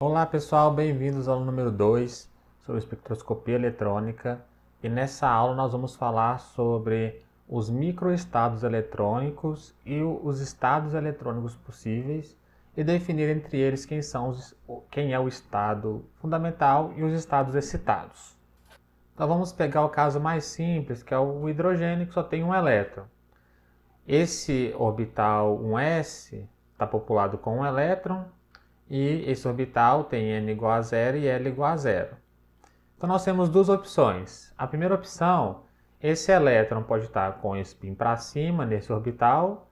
Olá pessoal, bem-vindos à aula número 2 sobre espectroscopia eletrônica e nessa aula nós vamos falar sobre os microestados eletrônicos e os estados eletrônicos possíveis e definir entre eles quem, são os, quem é o estado fundamental e os estados excitados. Então vamos pegar o caso mais simples, que é o hidrogênio que só tem um elétron. Esse orbital 1s está populado com um elétron, e esse orbital tem n igual a zero e L igual a zero. Então nós temos duas opções. A primeira opção, esse elétron pode estar com o spin para cima nesse orbital,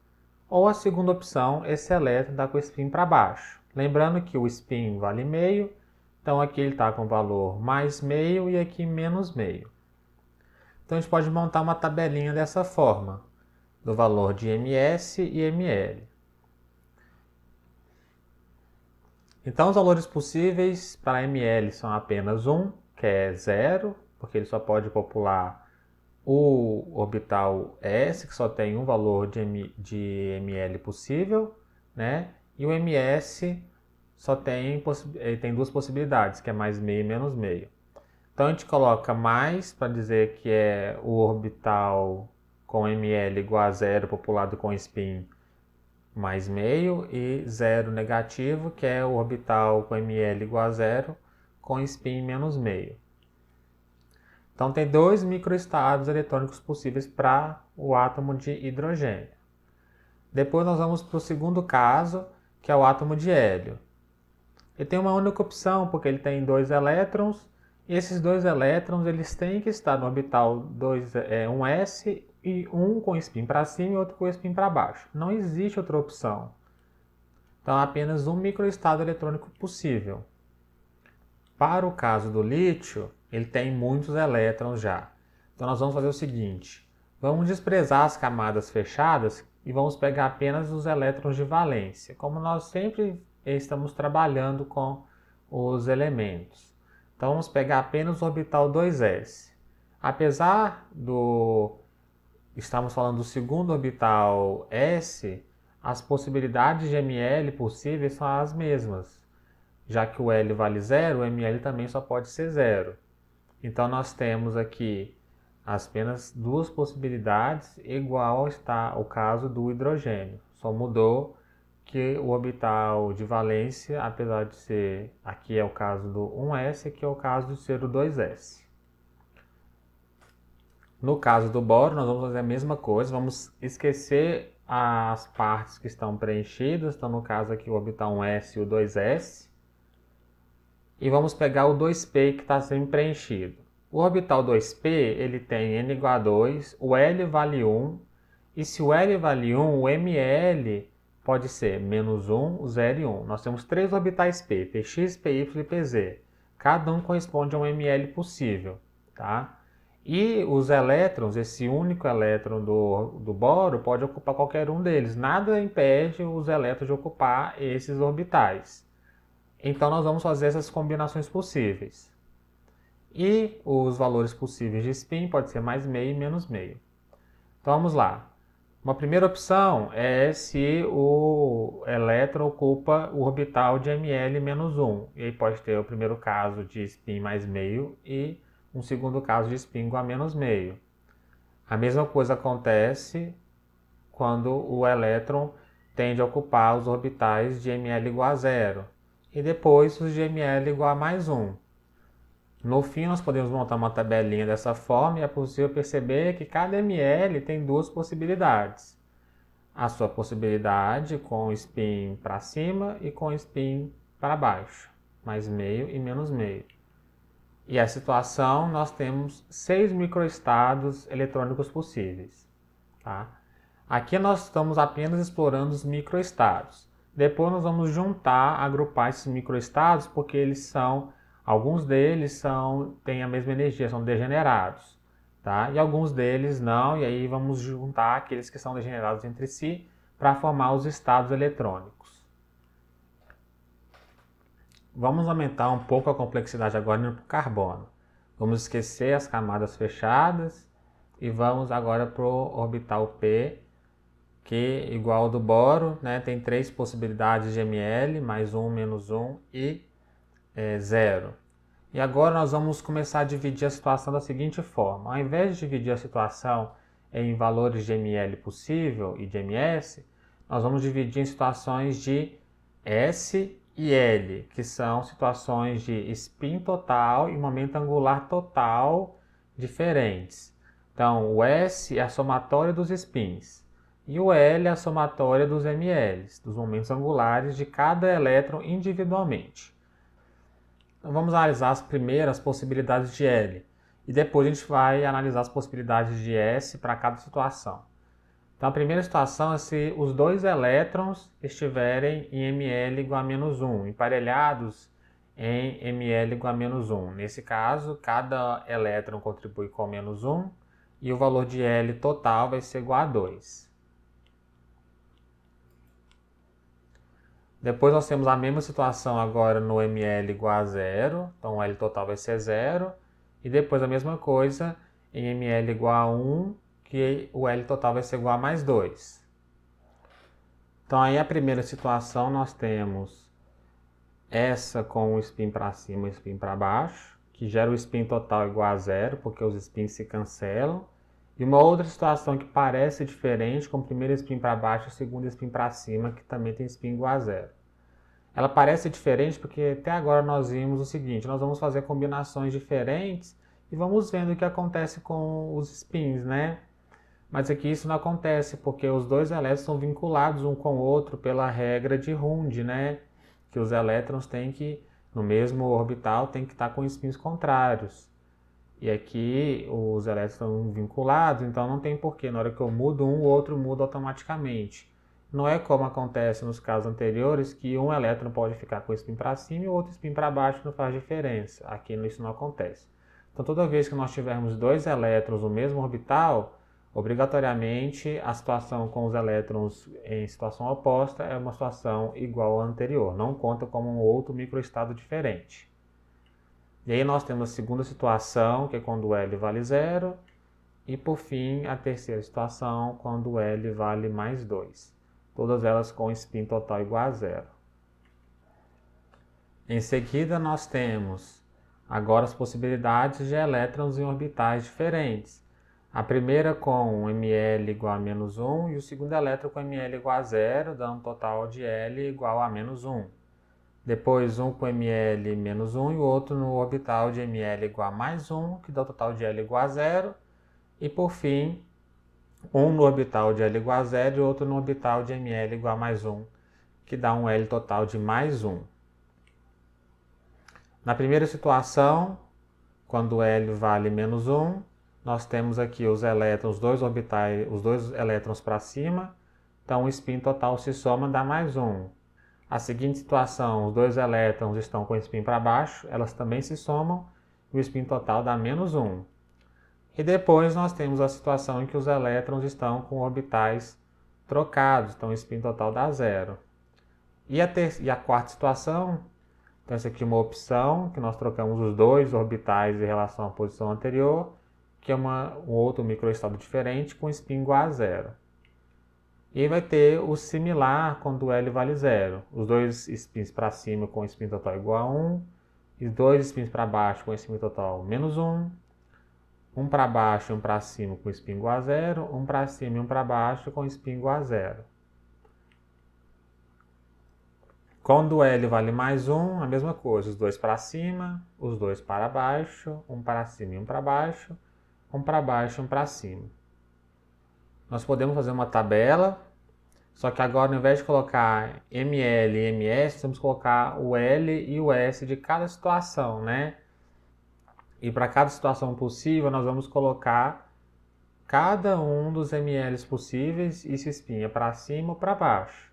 ou a segunda opção, esse elétron está com o spin para baixo. Lembrando que o spin vale meio, então aqui ele está com valor mais meio e aqui menos meio. Então a gente pode montar uma tabelinha dessa forma, do valor de ms e ml. Então, os valores possíveis para ml são apenas um, que é zero, porque ele só pode popular o orbital S, que só tem um valor de, M, de ml possível, né? E o ms só tem, tem duas possibilidades, que é mais meio e menos meio. Então a gente coloca mais para dizer que é o orbital com ml igual a zero populado com spin mais meio e zero negativo, que é o orbital com ml igual a zero, com spin menos meio. Então tem dois microestados eletrônicos possíveis para o átomo de hidrogênio. Depois nós vamos para o segundo caso, que é o átomo de hélio. Ele tem uma única opção, porque ele tem dois elétrons, e esses dois elétrons eles têm que estar no orbital 2, é, 1s e um com o para cima e outro com o para baixo. Não existe outra opção. Então, apenas um microestado eletrônico possível. Para o caso do lítio, ele tem muitos elétrons já. Então, nós vamos fazer o seguinte: vamos desprezar as camadas fechadas e vamos pegar apenas os elétrons de valência, como nós sempre estamos trabalhando com os elementos. Então, vamos pegar apenas o orbital 2s. Apesar do estamos falando do segundo orbital S, as possibilidades de ML possíveis são as mesmas. Já que o L vale zero, o ML também só pode ser zero. Então, nós temos aqui apenas duas possibilidades, igual está o caso do hidrogênio. Só mudou que o orbital de valência, apesar de ser, aqui é o caso do 1s, aqui é o caso de ser o 2s. No caso do boro, nós vamos fazer a mesma coisa, vamos esquecer as partes que estão preenchidas, então no caso aqui o orbital 1S e o 2S, e vamos pegar o 2P que está sendo preenchido. O orbital 2P ele tem N igual a 2, o L vale 1, e se o L vale 1, o ML pode ser menos 1, 0 e 1. Nós temos três orbitais P, PX, PY e PZ. Cada um corresponde a um ML possível, tá? E os elétrons, esse único elétron do, do boro pode ocupar qualquer um deles. Nada impede os elétrons de ocupar esses orbitais. Então nós vamos fazer essas combinações possíveis. E os valores possíveis de spin pode ser mais meio e menos meio. Então vamos lá. Uma primeira opção é se o elétron ocupa o orbital de ml menos 1. E aí pode ter o primeiro caso de spin mais meio e um segundo caso de espingo a menos meio. A mesma coisa acontece quando o elétron tende a ocupar os orbitais de ml igual a zero e depois os de ml igual a mais um. No fim, nós podemos montar uma tabelinha dessa forma e é possível perceber que cada ml tem duas possibilidades. A sua possibilidade com spin para cima e com spin para baixo, mais meio e menos meio. E a situação, nós temos seis microestados eletrônicos possíveis. Tá? Aqui nós estamos apenas explorando os microestados. Depois nós vamos juntar, agrupar esses microestados, porque eles são, alguns deles são, têm a mesma energia, são degenerados. Tá? E alguns deles não, e aí vamos juntar aqueles que são degenerados entre si para formar os estados eletrônicos. Vamos aumentar um pouco a complexidade agora no para o carbono. Vamos esquecer as camadas fechadas e vamos agora para o orbital P, que igual ao do boro, né, tem três possibilidades de ml, mais 1, um, menos 1 um, e é, zero. e agora nós vamos começar a dividir a situação da seguinte forma. Ao invés de dividir a situação em valores de ml possível e de ms, nós vamos dividir em situações de S e L, que são situações de spin total e momento angular total diferentes. Então, o S é a somatória dos spins e o L é a somatória dos mLs, dos momentos angulares de cada elétron individualmente. Então, vamos analisar as primeiras possibilidades de L e depois a gente vai analisar as possibilidades de S para cada situação. Então, a primeira situação é se os dois elétrons estiverem em ml igual a menos 1, emparelhados em ml igual a menos 1. Nesse caso, cada elétron contribui com menos 1 e o valor de L total vai ser igual a 2. Depois nós temos a mesma situação agora no ml igual a zero, então o L total vai ser zero. E depois a mesma coisa em ml igual a 1, que o L total vai ser igual a mais 2. Então, aí a primeira situação nós temos essa com o spin para cima e o spin para baixo, que gera o spin total igual a zero, porque os spins se cancelam. E uma outra situação que parece diferente, com o primeiro spin para baixo e o segundo spin para cima, que também tem spin igual a zero. Ela parece diferente porque até agora nós vimos o seguinte, nós vamos fazer combinações diferentes e vamos vendo o que acontece com os spins, né? Mas aqui é isso não acontece, porque os dois elétrons são vinculados um com o outro pela regra de Hund, né? Que os elétrons têm que, no mesmo orbital, tem que estar com espinhos contrários. E aqui os elétrons estão vinculados, então não tem porquê. Na hora que eu mudo um, o outro muda automaticamente. Não é como acontece nos casos anteriores, que um elétron pode ficar com o espinho para cima e o outro spin para baixo, não faz diferença. Aqui isso não acontece. Então toda vez que nós tivermos dois elétrons no mesmo orbital, Obrigatoriamente, a situação com os elétrons em situação oposta é uma situação igual à anterior, não conta como um outro microestado diferente. E aí nós temos a segunda situação, que é quando L vale zero, e por fim a terceira situação, quando L vale mais 2. Todas elas com spin total igual a zero. Em seguida, nós temos agora as possibilidades de elétrons em orbitais diferentes. A primeira com ml igual a menos 1 e o segundo elétron com ml igual a zero, dando um total de L igual a menos 1. Depois um com ml menos 1 e o outro no orbital de ml igual a mais 1, que dá o um total de L igual a zero. E por fim, um no orbital de L igual a zero e outro no orbital de ml igual a mais 1, que dá um L total de mais 1. Na primeira situação, quando L vale menos 1, nós temos aqui os elétrons, dois orbitais, os dois elétrons para cima, então tá o spin total se soma, dá mais um. A seguinte situação, os dois elétrons estão com o spin para baixo, elas também se somam, e o spin total dá menos um. E depois nós temos a situação em que os elétrons estão com orbitais trocados, então o spin total dá zero. E a, e a quarta situação, então essa aqui é uma opção, que nós trocamos os dois orbitais em relação à posição anterior, que é uma, um outro microestado diferente com spin igual a zero. E vai ter o similar quando L vale zero. Os dois spins para cima com spin total igual a 1, e dois spins para baixo com spin total menos 1, um para baixo e um para cima com spin igual a zero, um para cima e um para baixo com spin igual a zero. Quando L vale mais 1, a mesma coisa, os dois para cima, os dois para baixo, um para cima e um para baixo, um para baixo, um para cima. Nós podemos fazer uma tabela, só que agora ao invés de colocar ML e MS, temos que colocar o L e o S de cada situação, né? E para cada situação possível, nós vamos colocar cada um dos MLs possíveis e se espinha para cima ou para baixo.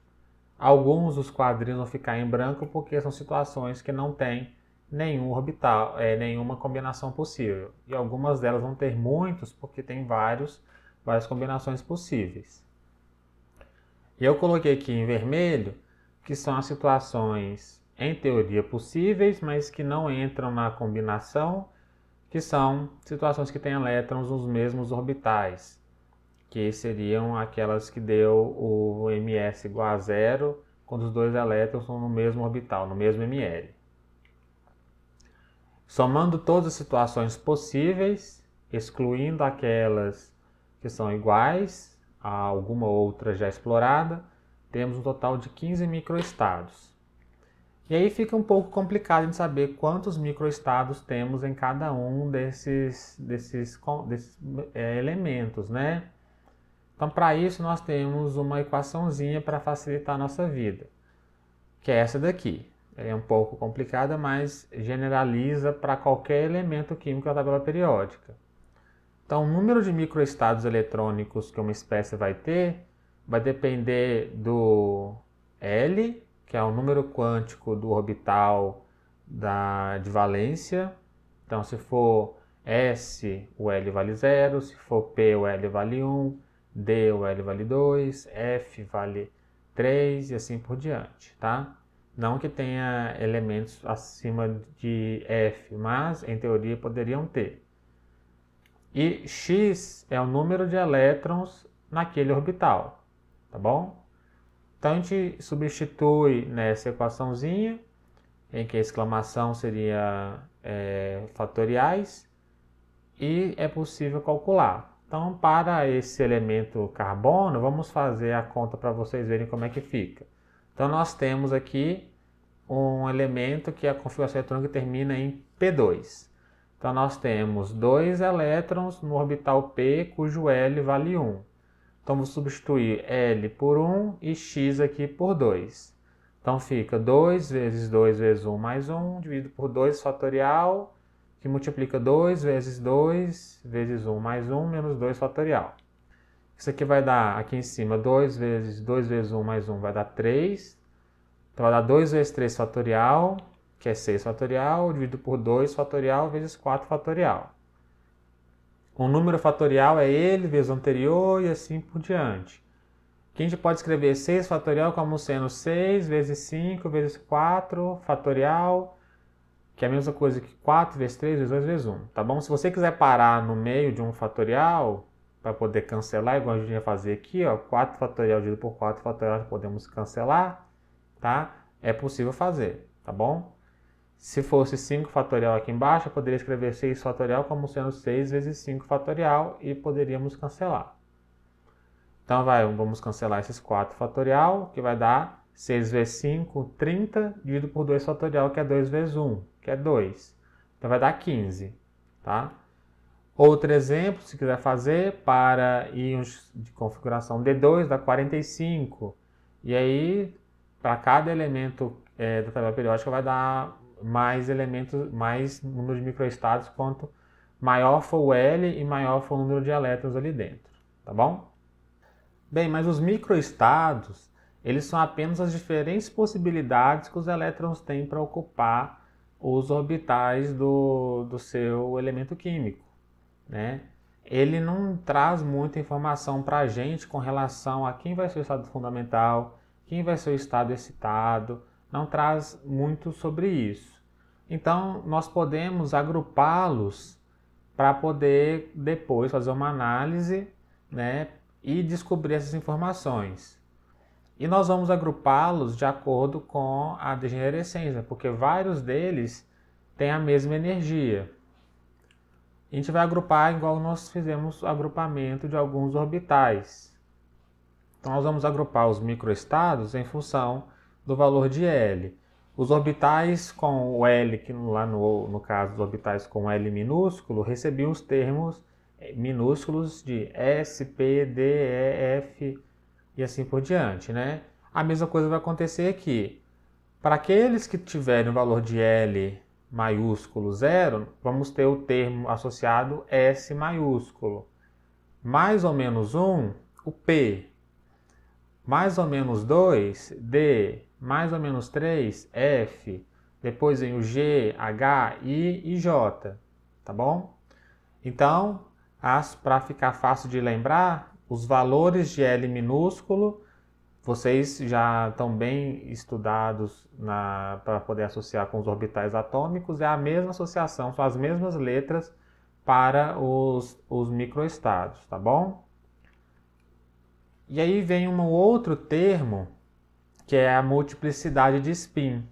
Alguns dos quadrinhos vão ficar em branco porque são situações que não têm nenhum orbital, é, nenhuma combinação possível. E algumas delas vão ter muitos, porque tem vários, várias combinações possíveis. E eu coloquei aqui em vermelho, que são as situações em teoria possíveis, mas que não entram na combinação, que são situações que têm elétrons nos mesmos orbitais, que seriam aquelas que deu o ms igual a zero quando os dois elétrons estão no mesmo orbital, no mesmo ml somando todas as situações possíveis, excluindo aquelas que são iguais a alguma outra já explorada, temos um total de 15 microestados. E aí fica um pouco complicado de saber quantos microestados temos em cada um desses, desses, desses é, elementos, né? Então, para isso, nós temos uma equaçãozinha para facilitar a nossa vida, que é essa daqui é um pouco complicada, mas generaliza para qualquer elemento químico da tabela periódica. Então, o número de microestados eletrônicos que uma espécie vai ter vai depender do L, que é o número quântico do orbital da, de valência. Então, se for S, o L vale 0, se for P, o L vale 1, um. D, o L vale 2, F vale 3 e assim por diante, tá? Não que tenha elementos acima de f, mas em teoria poderiam ter. E x é o número de elétrons naquele orbital, tá bom? Então a gente substitui nessa equaçãozinha, em que a exclamação seria é, fatoriais, e é possível calcular. Então para esse elemento carbono, vamos fazer a conta para vocês verem como é que fica. Então nós temos aqui um elemento que a configuração eletrônica termina em P2. Então nós temos dois elétrons no orbital P cujo L vale 1. Então vou substituir L por 1 e X aqui por 2. Então fica 2 vezes 2 vezes 1 mais 1, dividido por 2 fatorial, que multiplica 2 vezes 2 vezes 1 mais 1 menos 2 fatorial. Isso aqui vai dar, aqui em cima, 2 vezes 2 vezes 1 mais 1 vai dar 3. Então vai dar 2 vezes 3 fatorial, que é 6 fatorial, dividido por 2 fatorial vezes 4 fatorial. O número fatorial é ele vezes o anterior e assim por diante. Aqui a gente pode escrever 6 fatorial como sendo 6 vezes 5 vezes 4 fatorial, que é a mesma coisa que 4 vezes 3 vezes 2 vezes 1, tá bom? Se você quiser parar no meio de um fatorial, para poder cancelar, igual a gente vai fazer aqui, ó, 4 fatorial dividido por 4 fatorial, podemos cancelar, tá? É possível fazer, tá bom? Se fosse 5 fatorial aqui embaixo, eu poderia escrever 6 fatorial como sendo 6 vezes 5 fatorial e poderíamos cancelar. Então, vai, vamos cancelar esses 4 fatorial, que vai dar 6 vezes 5, 30, dividido por 2 fatorial, que é 2 vezes 1, que é 2. Então, vai dar 15, tá? Outro exemplo, se quiser fazer, para íons de configuração D2 dá 45. E aí, para cada elemento é, da tabela periódica vai dar mais elementos, mais número de microestados, quanto maior for o L e maior for o número de elétrons ali dentro, tá bom? Bem, mas os microestados, eles são apenas as diferentes possibilidades que os elétrons têm para ocupar os orbitais do, do seu elemento químico né? Ele não traz muita informação para a gente com relação a quem vai ser o estado fundamental, quem vai ser o estado excitado, não traz muito sobre isso. Então, nós podemos agrupá-los para poder depois fazer uma análise né, e descobrir essas informações. E nós vamos agrupá-los de acordo com a degenerescência, porque vários deles têm a mesma energia a gente vai agrupar igual nós fizemos o agrupamento de alguns orbitais. Então, nós vamos agrupar os microestados em função do valor de L. Os orbitais com o L, que lá no, no caso dos orbitais com L minúsculo, recebiam os termos eh, minúsculos de S, P, D, E, F e assim por diante, né? A mesma coisa vai acontecer aqui. Para aqueles que tiverem o valor de L maiúsculo zero, vamos ter o termo associado S maiúsculo. Mais ou menos 1, um, o P. Mais ou menos 2, D. Mais ou menos 3, F. Depois vem o G, H, I e J. Tá bom? Então, para ficar fácil de lembrar, os valores de L minúsculo vocês já estão bem estudados para poder associar com os orbitais atômicos, é a mesma associação, são as mesmas letras para os, os microestados, tá bom? E aí vem um outro termo que é a multiplicidade de spin.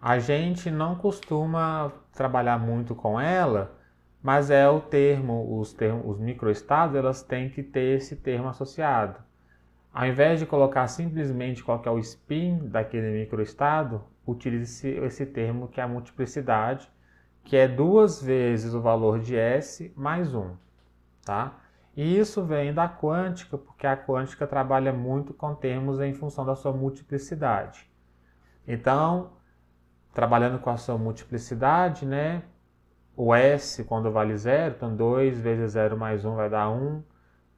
A gente não costuma trabalhar muito com ela, mas é o termo, os, termos, os microestados, elas têm que ter esse termo associado. Ao invés de colocar simplesmente qual é o spin daquele microestado, utilize esse termo que é a multiplicidade, que é duas vezes o valor de S mais 1. Tá? E isso vem da quântica, porque a quântica trabalha muito com termos em função da sua multiplicidade. Então, trabalhando com a sua multiplicidade, né, o S quando vale zero, então 2 vezes 0 mais 1 vai dar 1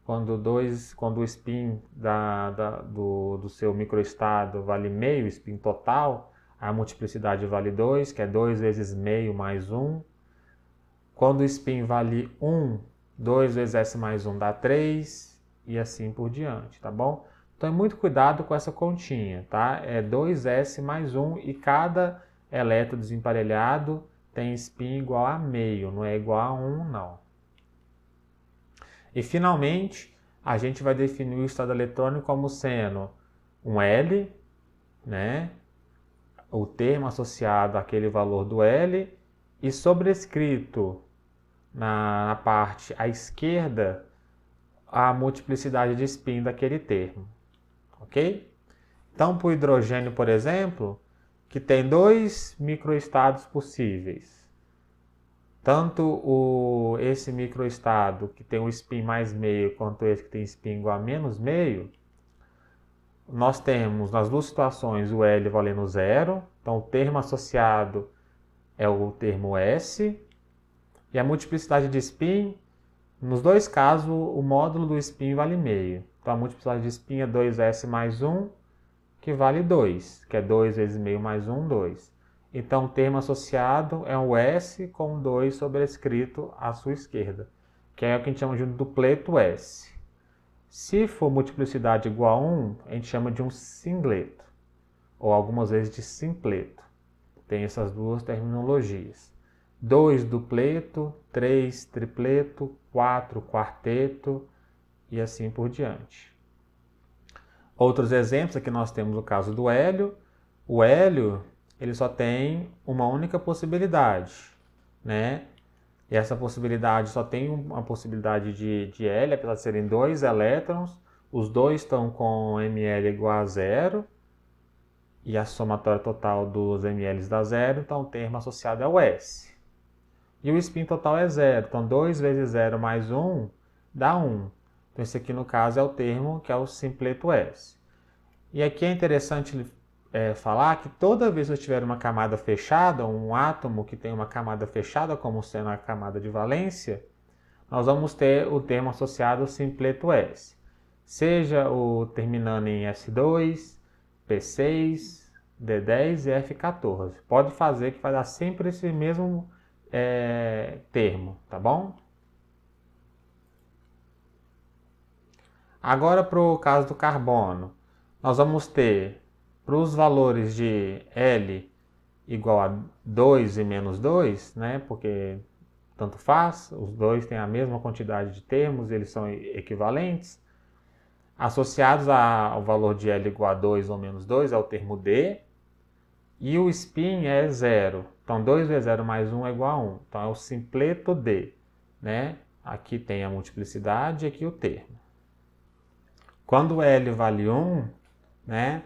quando, dois, quando o spin da, da, do, do seu microestado vale meio, spin total, a multiplicidade vale 2, que é 2 vezes meio mais 1. Um. Quando o spin vale 1, um, 2 vezes S mais 1 um dá 3 e assim por diante, tá bom? Então, é muito cuidado com essa continha, tá? É 2S mais 1 e cada elétron desemparelhado tem spin igual a meio, não é igual a 1, não. E finalmente, a gente vai definir o estado eletrônico como sendo um L, né? O termo associado àquele valor do L e sobrescrito na, na parte à esquerda a multiplicidade de spin daquele termo, ok? Então, para o hidrogênio, por exemplo, que tem dois microestados possíveis, tanto o, esse microestado que tem um spin mais meio, quanto esse que tem spin igual a menos meio, nós temos nas duas situações o L valendo zero, então o termo associado é o termo S, e a multiplicidade de spin, nos dois casos, o módulo do spin vale meio. Então a multiplicidade de spin é 2S mais 1, que vale 2, que é 2 vezes meio mais 1, 2. Então, o termo associado é um S com dois sobrescrito à sua esquerda, que é o que a gente chama de um dupleto S. Se for multiplicidade igual a 1, a gente chama de um singleto, ou algumas vezes de simpleto. Tem essas duas terminologias. 2 dupleto, 3 tripleto, 4 quarteto e assim por diante. Outros exemplos, aqui nós temos o caso do hélio. O hélio ele só tem uma única possibilidade, né? E essa possibilidade só tem uma possibilidade de, de L, apesar de serem dois elétrons, os dois estão com ml igual a zero, e a somatória total dos ml dá zero, então o termo associado é o S. E o spin total é zero, então 2 vezes 0 mais 1 um, dá 1. Um. Então esse aqui no caso é o termo que é o simpleto S. E aqui é interessante é, falar que toda vez que eu tiver uma camada fechada, um átomo que tem uma camada fechada, como sendo a camada de valência, nós vamos ter o termo associado ao simpleto S. Seja o terminando em S2, P6, D10 e F14. Pode fazer que vai dar sempre esse mesmo é, termo, tá bom? Agora para o caso do carbono. Nós vamos ter para os valores de L igual a 2 e menos 2, né, porque tanto faz, os dois têm a mesma quantidade de termos, eles são equivalentes. Associados ao valor de L igual a 2 ou menos 2 é o termo D, e o spin é zero. Então, 2 vezes 0 mais 1 é igual a 1. Então, é o simpleto D. Né? Aqui tem a multiplicidade e aqui o termo. Quando L vale 1, né,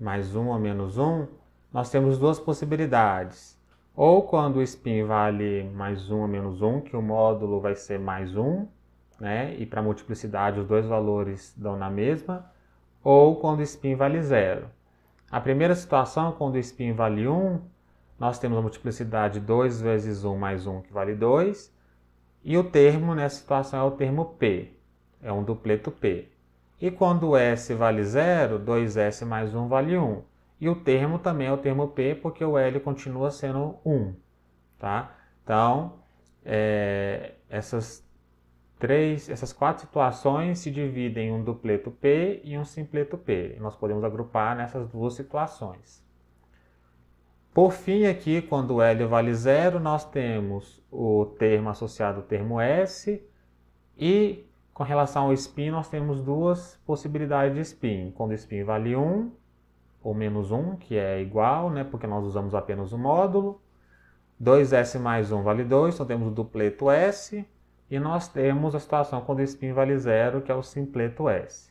mais 1 ou menos 1, nós temos duas possibilidades. Ou quando o spin vale mais 1 ou menos 1, que o módulo vai ser mais 1, né? e para multiplicidade os dois valores dão na mesma, ou quando o spin vale zero. A primeira situação, quando o spin vale 1, nós temos a multiplicidade 2 vezes 1 mais 1, que vale 2, e o termo nessa situação é o termo P, é um dupleto P. E quando S vale 0, 2S mais 1 vale 1. E o termo também é o termo P, porque o L continua sendo 1. Tá? Então, é, essas, três, essas quatro situações se dividem em um dupleto P e um simpleto P. nós podemos agrupar nessas duas situações. Por fim, aqui, quando L vale zero, nós temos o termo associado ao termo S e com relação ao spin, nós temos duas possibilidades de spin. Quando o spin vale 1 ou menos 1, que é igual, né, porque nós usamos apenas o módulo. 2S mais 1 vale 2, então temos o dupleto S. E nós temos a situação quando o spin vale 0, que é o simpleto S.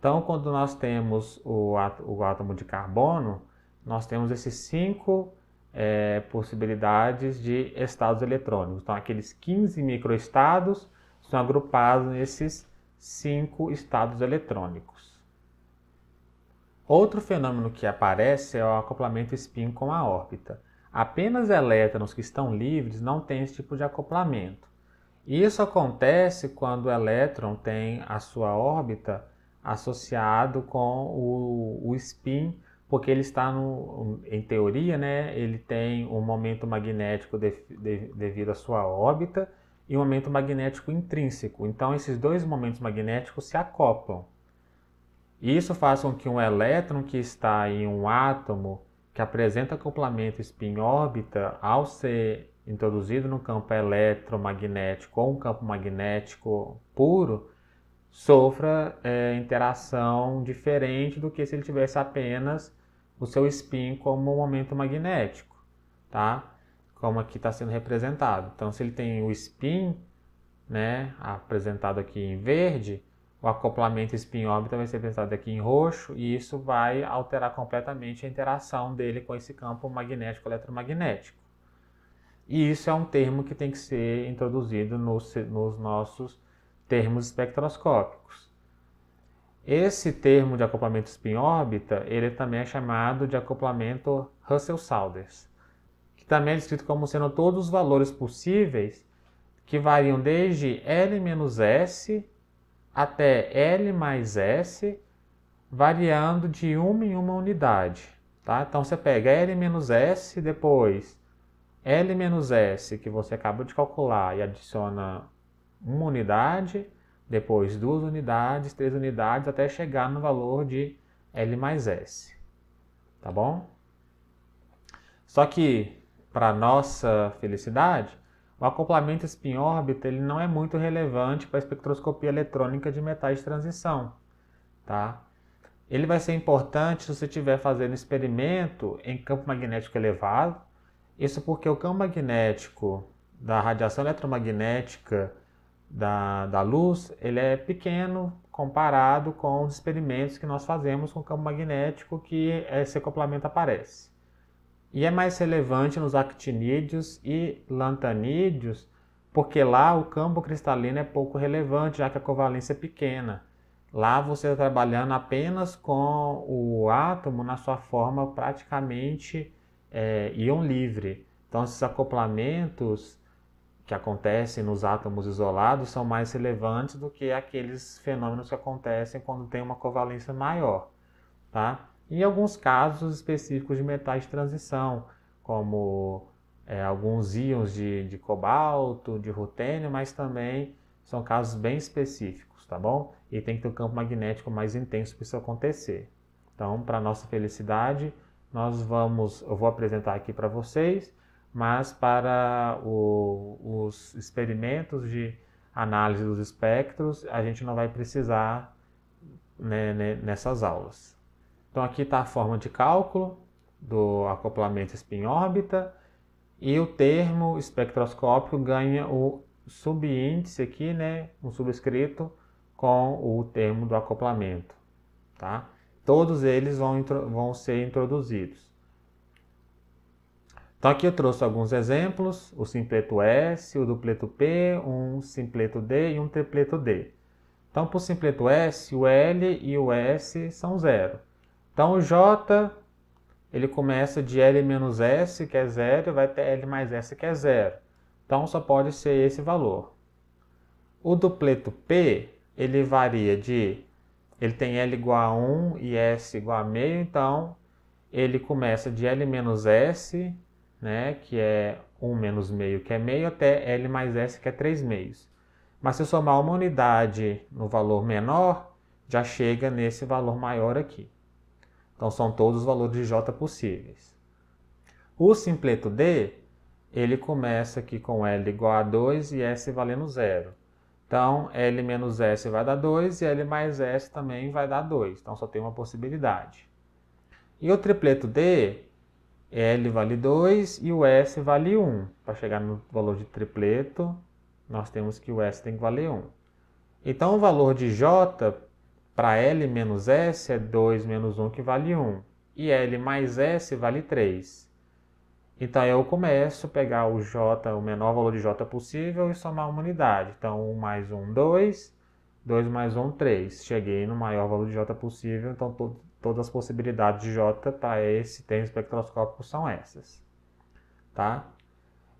Então, quando nós temos o, o átomo de carbono, nós temos esses cinco é, possibilidades de estados eletrônicos. Então, aqueles 15 microestados são agrupados nesses cinco estados eletrônicos. Outro fenômeno que aparece é o acoplamento spin com a órbita. Apenas elétrons que estão livres não têm esse tipo de acoplamento. Isso acontece quando o elétron tem a sua órbita associado com o, o spin, porque ele está, no, em teoria, né, ele tem um momento magnético de, de, devido à sua órbita, e o momento magnético intrínseco. Então, esses dois momentos magnéticos se acoplam. isso faz com que um elétron que está em um átomo que apresenta acoplamento spin órbita ao ser introduzido no campo eletromagnético ou um campo magnético puro, sofra é, interação diferente do que se ele tivesse apenas o seu spin como momento magnético, tá? como aqui está sendo representado. Então, se ele tem o spin, né, apresentado aqui em verde, o acoplamento spin-órbita vai ser apresentado aqui em roxo e isso vai alterar completamente a interação dele com esse campo magnético eletromagnético. E isso é um termo que tem que ser introduzido nos, nos nossos termos espectroscópicos. Esse termo de acoplamento spin-órbita, ele também é chamado de acoplamento russell saunders também é descrito como sendo todos os valores possíveis que variam desde L menos S até L mais S, variando de uma em uma unidade. Tá? Então você pega L menos S, depois L menos S que você acabou de calcular e adiciona uma unidade, depois duas unidades, três unidades, até chegar no valor de L mais S. Tá bom? Só que para nossa felicidade, o acoplamento spin-órbita ele não é muito relevante para a espectroscopia eletrônica de metais de transição, tá? Ele vai ser importante se você estiver fazendo experimento em campo magnético elevado. Isso porque o campo magnético da radiação eletromagnética da, da luz ele é pequeno comparado com os experimentos que nós fazemos com o campo magnético que esse acoplamento aparece e é mais relevante nos actinídeos e lantanídeos, porque lá o campo cristalino é pouco relevante, já que a covalência é pequena. Lá você está trabalhando apenas com o átomo na sua forma praticamente é, íon livre. Então, esses acoplamentos que acontecem nos átomos isolados são mais relevantes do que aqueles fenômenos que acontecem quando tem uma covalência maior. Tá? em alguns casos específicos de metais de transição, como é, alguns íons de, de cobalto, de rutênio, mas também são casos bem específicos, tá bom? E tem que ter um campo magnético mais intenso para isso acontecer. Então, para nossa felicidade, nós vamos, eu vou apresentar aqui para vocês, mas para o, os experimentos de análise dos espectros, a gente não vai precisar né, né nessas aulas. Então aqui está a forma de cálculo do acoplamento spin órbita e o termo espectroscópico ganha o subíndice aqui, né, um subscrito com o termo do acoplamento, tá? Todos eles vão, vão ser introduzidos. Então aqui eu trouxe alguns exemplos, o simpleto S, o dupleto P, um simpleto D e um tripleto D. Então para o simpleto S, o L e o S são zero. Então o J ele começa de L menos S, que é zero, vai até L mais S, que é zero. Então só pode ser esse valor. O dupleto P ele varia de ele tem L igual a 1 e S igual a meio, então ele começa de L menos S, né, que é 1 menos meio, que é meio, até L mais S, que é 3 meios. Mas se eu somar uma unidade no valor menor, já chega nesse valor maior aqui. Então são todos os valores de J possíveis. O simpleto D, ele começa aqui com L igual a 2 e S valendo 0. Então, L menos S vai dar 2 e L mais S também vai dar 2. Então, só tem uma possibilidade. E o tripleto D, L vale 2 e o S vale 1. Para chegar no valor de tripleto, nós temos que o S tem que valer 1. Então, o valor de J para L menos S é 2 menos 1 que vale 1. E L mais S vale 3. Então eu começo a pegar o J, o menor valor de J possível e somar uma unidade. Então 1 mais 1, 2. 2 mais 1, 3. Cheguei no maior valor de J possível, então to todas as possibilidades de J para tá esse termo espectroscópico são essas. Tá?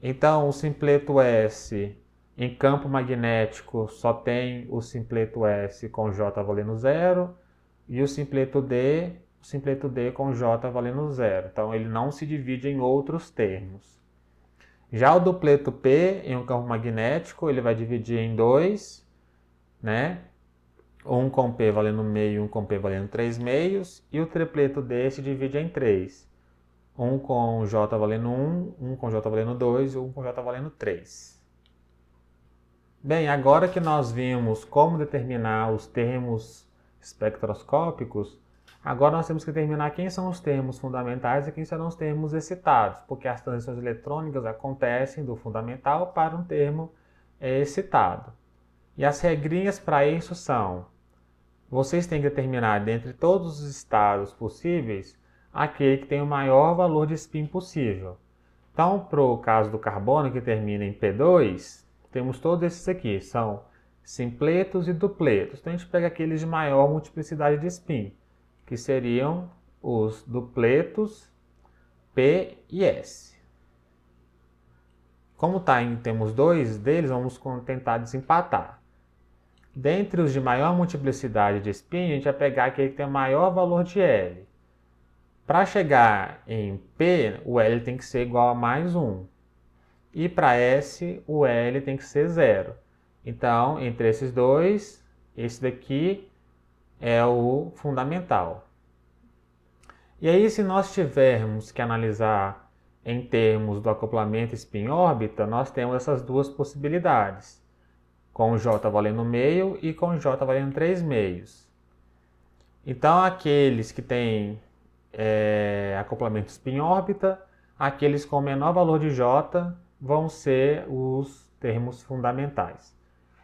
Então o simpleto S em campo magnético, só tem o simpleto S com J valendo zero e o simpleto D, o simpleto D com J valendo zero. Então, ele não se divide em outros termos. Já o dupleto P, em um campo magnético, ele vai dividir em dois, né? Um com P valendo meio, um com P valendo 3 meios, e o tripleto D se divide em três. Um com J valendo 1, um, um com J valendo 2 e um com J valendo 3. Bem, agora que nós vimos como determinar os termos espectroscópicos, agora nós temos que determinar quem são os termos fundamentais e quem serão os termos excitados, porque as transições eletrônicas acontecem do fundamental para um termo excitado. E as regrinhas para isso são: vocês têm que determinar dentre todos os estados possíveis aquele que tem o maior valor de spin possível. Então, para o caso do carbono que termina em P2, temos todos esses aqui, são simpletos e dupletos. Então a gente pega aqueles de maior multiplicidade de spin, que seriam os dupletos P e S. Como tá em, temos dois deles, vamos tentar desempatar. Dentre os de maior multiplicidade de spin, a gente vai pegar aquele que tem maior valor de L. Para chegar em P, o L tem que ser igual a mais 1. E para S, o L tem que ser zero. Então, entre esses dois, esse daqui é o fundamental. E aí, se nós tivermos que analisar em termos do acoplamento spin-órbita, nós temos essas duas possibilidades, com J valendo meio e com J valendo 3 meios. Então, aqueles que têm é, acoplamento spin-órbita, aqueles com menor valor de J vão ser os termos fundamentais.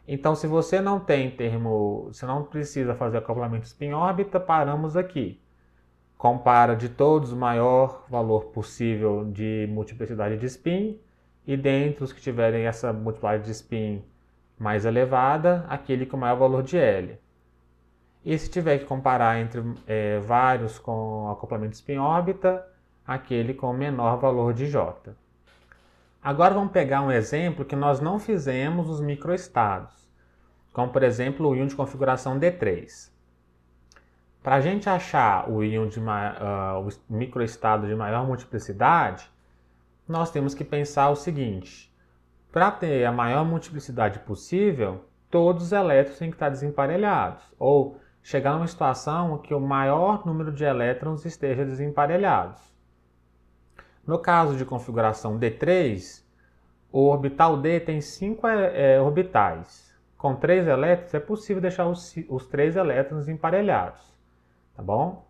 Então, se você não tem termo, se não precisa fazer acoplamento spin órbita, paramos aqui. Compara de todos o maior valor possível de multiplicidade de spin e dentre os que tiverem essa multiplicidade de spin mais elevada, aquele com maior valor de L. E se tiver que comparar entre é, vários com acoplamento spin órbita, aquele com menor valor de J. Agora vamos pegar um exemplo que nós não fizemos os microestados, como por exemplo o íon de configuração D3. Para a gente achar o íon de uh, o microestado de maior multiplicidade, nós temos que pensar o seguinte: para ter a maior multiplicidade possível, todos os elétrons têm que estar desemparelhados, ou chegar numa situação que o maior número de elétrons esteja desemparelhados. No caso de configuração D3, o orbital D tem cinco é, orbitais. Com três elétrons, é possível deixar os, os três elétrons emparelhados, tá bom?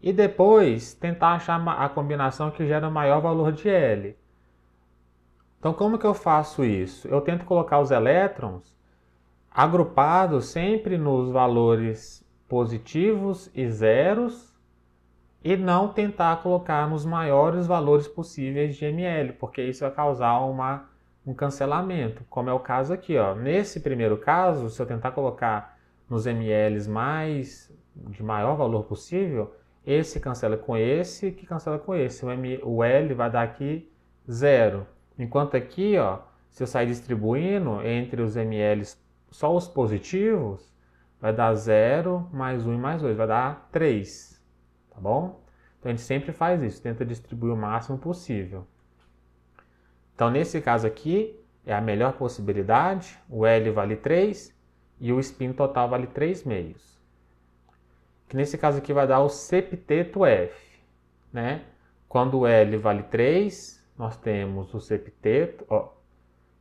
E depois, tentar achar a combinação que gera maior valor de L. Então, como que eu faço isso? Eu tento colocar os elétrons agrupados sempre nos valores positivos e zeros e não tentar colocar nos maiores valores possíveis de ML, porque isso vai causar uma, um cancelamento, como é o caso aqui. Ó. Nesse primeiro caso, se eu tentar colocar nos MLs mais, de maior valor possível, esse cancela com esse, que cancela com esse. O, M, o L vai dar aqui zero. Enquanto aqui, ó, se eu sair distribuindo entre os MLs só os positivos, vai dar zero mais um e mais dois, vai dar três tá bom? Então a gente sempre faz isso, tenta distribuir o máximo possível. Então nesse caso aqui é a melhor possibilidade, o L vale 3 e o spin total vale 3 meios. Que nesse caso aqui vai dar o septeto F, né? Quando L vale 3, nós temos o septeto, ó.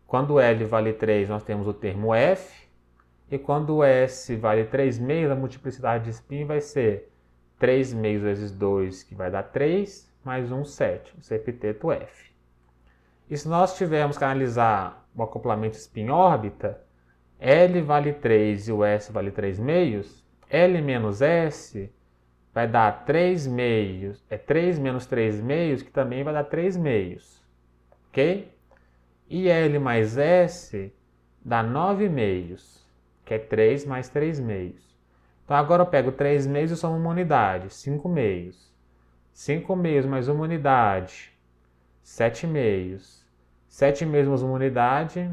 Quando L vale 3, nós temos o termo F. E quando S vale 3 meios, a multiplicidade de spin vai ser 3 meios vezes 2, que vai dar 3, mais 1, 7, o septeto F. E se nós tivermos que analisar o acoplamento spin-órbita, L vale 3 e o S vale 3 meios, L menos S vai dar 3 meios, é 3 menos 3 meios, que também vai dar 3 meios, ok? E L mais S dá 9 meios, que é 3 mais 3 meios. Então agora eu pego 3 meios e somo uma unidade. 5 meios. 5 meios mais uma unidade. 7 meios. 7 meios mais uma unidade.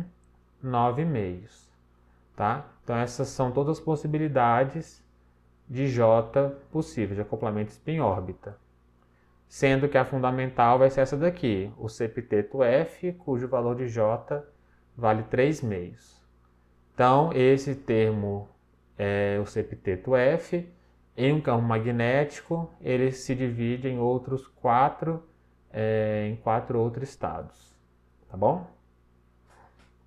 9 meios. Tá? Então essas são todas as possibilidades de J possível, de acoplamento spin órbita. Sendo que a fundamental vai ser essa daqui, o septeto F, cujo valor de J vale 3 meios. Então, esse termo é, o septeto F. Em um campo magnético, ele se divide em outros quatro, é, em quatro outros estados. Tá bom?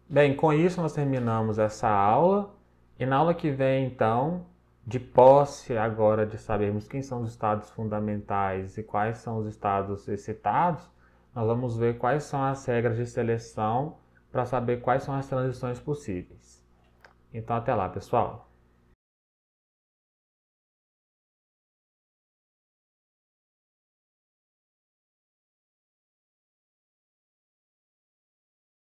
Bem, com isso nós terminamos essa aula. E na aula que vem, então, de posse agora de sabermos quem são os estados fundamentais e quais são os estados excitados, nós vamos ver quais são as regras de seleção para saber quais são as transições possíveis. Então, até lá, pessoal!